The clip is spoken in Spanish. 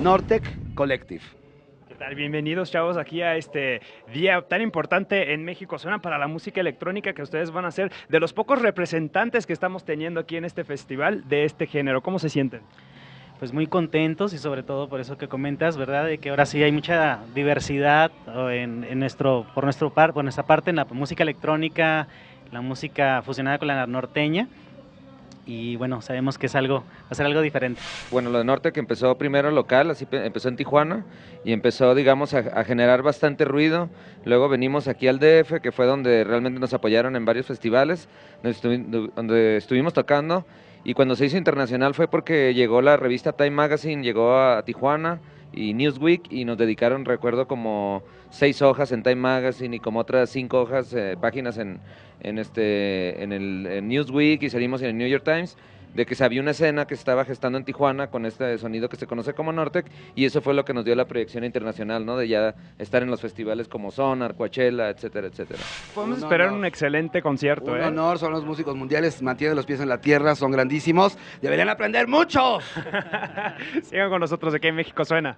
Nortec Collective. ¿Qué tal? Bienvenidos chavos aquí a este día tan importante en México. Suena para la música electrónica que ustedes van a ser de los pocos representantes que estamos teniendo aquí en este festival de este género. ¿Cómo se sienten? Pues muy contentos y sobre todo por eso que comentas, ¿verdad? De que ahora sí hay mucha diversidad en, nuestro, por, nuestro par, por nuestra parte en la música electrónica, la música fusionada con la norteña y bueno, sabemos que es algo, va a ser algo diferente. Bueno, lo de Norte que empezó primero local, así empezó en Tijuana y empezó, digamos, a, generar bastante ruido. Luego venimos aquí al DF, que fue donde realmente nos apoyaron en varios festivales, donde estuvimos tocando. Y cuando se hizo internacional fue porque llegó la revista Time Magazine, llegó a Tijuana y Newsweek y nos dedicaron, recuerdo, como seis hojas en Time Magazine y como otras cinco hojas, eh, páginas en, en, este, en el en Newsweek y salimos en el New York Times de que se había una escena que se estaba gestando en Tijuana con este sonido que se conoce como Nortec y eso fue lo que nos dio la proyección internacional, ¿no? De ya estar en los festivales como Sonar, Coachella, etcétera, etcétera. Podemos esperar un excelente concierto, un ¿eh? honor, son los músicos mundiales, mantienen los pies en la tierra, son grandísimos, deberían aprender mucho. Sigan con nosotros de Qué en México suena.